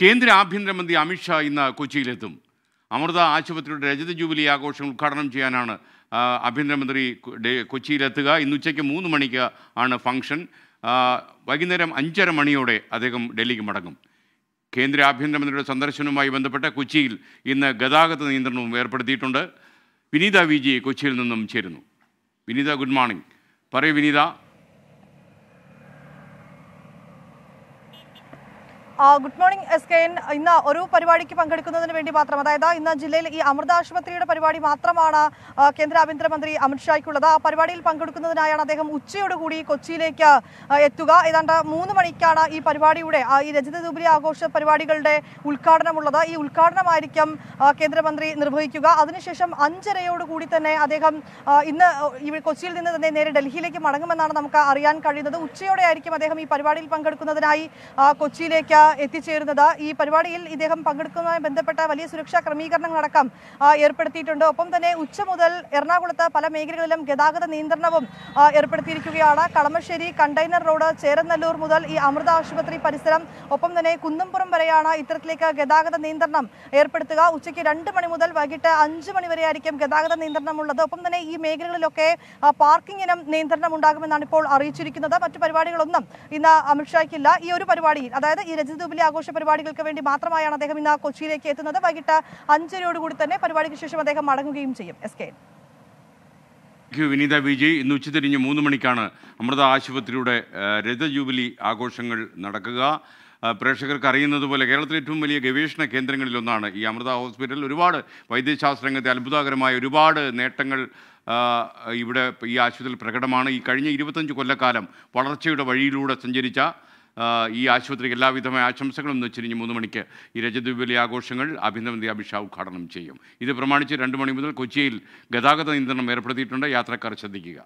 കേന്ദ്ര ആഭ്യന്തരമന്ത്രി അമിത്ഷാ ഇന്ന് കൊച്ചിയിലെത്തും അമൃത ആശുപത്രിയുടെ രജത ജൂബിലി ആഘോഷം ഉദ്ഘാടനം ചെയ്യാനാണ് ആഭ്യന്തരമന്ത്രി കൊച്ചിയിലെത്തുക ഇന്ന് ഉച്ചയ്ക്ക് മൂന്ന് മണിക്ക് ആണ് ഫംഗ്ഷൻ വൈകുന്നേരം അഞ്ചര മണിയോടെ അദ്ദേഹം ഡൽഹിക്ക് മടങ്ങും കേന്ദ്ര ആഭ്യന്തരമന്ത്രിയുടെ സന്ദർശനവുമായി ബന്ധപ്പെട്ട കൊച്ചിയിൽ ഇന്ന് ഗതാഗത നിയന്ത്രണവും ഏർപ്പെടുത്തിയിട്ടുണ്ട് വിനീത വി കൊച്ചിയിൽ നിന്നും ചേരുന്നു വിനീത ഗുഡ് മോർണിംഗ് പറയൂ Vineetha good morning S K N ഇന്ന് ഒരു പരിപാടിക്ക് പങ്കെടുക്കുന്നതിന് വേണ്ടി മാത്രം അതായത് ഇന്ന് ജില്ലയിൽ ഈ അമൃത ആശുപത്രിയുടെ പരിപാടി മാത്രമാണ് കേന്ദ്ര ആഭ്യന്തരമന്ത്രി അമിത്ഷായ്ക്കുള്ളത് ആ പരിപാടിയിൽ പങ്കെടുക്കുന്നതിനായാണ് അദ്ദേഹം ഉച്ചയോടുകൂടി കൊച്ചിയിലേക്ക് എത്തുക ഏതാണ്ട് മൂന്ന് മണിക്കാണ് ഈ പരിപാടിയുടെ ഈ രജത ജൂബിലി ആഘോഷ പരിപാടികളുടെ ഉദ്ഘാടനമുള്ളത് ഈ ഉദ്ഘാടനമായിരിക്കും കേന്ദ്രമന്ത്രി നിർവഹിക്കുക അതിനുശേഷം അഞ്ചരയോടുകൂടി തന്നെ അദ്ദേഹം ഇന്ന് കൊച്ചിയിൽ നിന്ന് തന്നെ നേരെ ഡൽഹിയിലേക്ക് മടങ്ങുമെന്നാണ് നമുക്ക് അറിയാൻ കഴിയുന്നത് ഉച്ചയോടെ ആയിരിക്കും അദ്ദേഹം ഈ പരിപാടിയിൽ പങ്കെടുക്കുന്നതിനായി കൊച്ചിയിലേക്ക് എത്തിച്ചേരുന്നത് ഈ പരിപാടിയിൽ ഇദ്ദേഹം പങ്കെടുക്കുന്നതുമായി ബന്ധപ്പെട്ട വലിയ സുരക്ഷാ ക്രമീകരണങ്ങൾ അടക്കം ഏർപ്പെടുത്തിയിട്ടുണ്ട് ഒപ്പം തന്നെ ഉച്ച മുതൽ എറണാകുളത്ത് പല മേഖലകളിലും ഗതാഗത നിയന്ത്രണവും ഏർപ്പെടുത്തിയിരിക്കുകയാണ് കളമശ്ശേരി കണ്ടെയ്നർ റോഡ് ചേരനല്ലൂർ മുതൽ ഈ അമൃത ആശുപത്രി പരിസരം ഒപ്പം തന്നെ കുന്നംപുറം വരെയാണ് ഇത്തരത്തിലേക്ക് ഗതാഗത നിയന്ത്രണം ഏർപ്പെടുത്തുക ഉച്ചയ്ക്ക് രണ്ട് മണി മുതൽ വൈകിട്ട് അഞ്ച് മണി വരെ ആയിരിക്കും ഗതാഗത നിയന്ത്രണമുള്ളത് ഒപ്പം തന്നെ ഈ മേഖലകളിലൊക്കെ പാർക്കിങ്ങിനും നിയന്ത്രണം ഉണ്ടാകുമെന്നാണ് ഇപ്പോൾ അറിയിച്ചിരിക്കുന്നത് മറ്റു പരിപാടികളൊന്നും ഇന്ന് അമിത്ഷായ്ക്കില്ല ഈ ഒരു പരിപാടിയിൽ അതായത് ഈ രജിത സിന്ധുബിലി ആഘോഷ പരിപാടികൾക്ക് വേണ്ടി മാത്രമായാണ് അദ്ദേഹം ഇന്ന് കൊച്ചിയിലേക്ക് എത്തുന്നത് വൈകിട്ട് അഞ്ചരയോടുകൂടി തന്നെ പരിപാടിക്ക് ശേഷം അദ്ദേഹം മടങ്ങുകയും ചെയ്യും എസ് കെ വിനീത വിജയ് ഇന്ന് ഉച്ചതിരിഞ്ഞ് മൂന്ന് മണിക്കാണ് അമൃത ആശുപത്രിയുടെ രഥ ജൂബിലി ആഘോഷങ്ങൾ നടക്കുക പ്രേക്ഷകർക്ക് അറിയുന്നത് പോലെ കേരളത്തിലെ ഏറ്റവും വലിയ ഗവേഷണ കേന്ദ്രങ്ങളിലൊന്നാണ് ഈ അമൃത ഹോസ്പിറ്റൽ ഒരുപാട് വൈദ്യശാസ്ത്ര രംഗത്തെ അത്ഭുതകരമായ ഒരുപാട് നേട്ടങ്ങൾ ഇവിടെ ഈ ആശുപത്രിയിൽ പ്രകടമാണ് ഈ കഴിഞ്ഞ ഇരുപത്തഞ്ച് കൊല്ലക്കാലം വളർച്ചയുടെ വഴിയിലൂടെ സഞ്ചരിച്ച ഈ ആശുപത്രിക്ക് എല്ലാവിധമായ ആശംസകളും വെച്ചിരിഞ്ഞ് മൂന്ന് മണിക്ക് ഈ രജതുബലി ആഘോഷങ്ങൾ അഭിനന്ദി അഭിഷ ഉദ്ഘാടനം ചെയ്യും ഇത് പ്രമാണിച്ച് രണ്ട് മണി മുതൽ കൊച്ചിയിൽ ഗതാഗത നിയന്ത്രണം ഏർപ്പെടുത്തിയിട്ടുണ്ട് യാത്രക്കാർ ശ്രദ്ധിക്കുക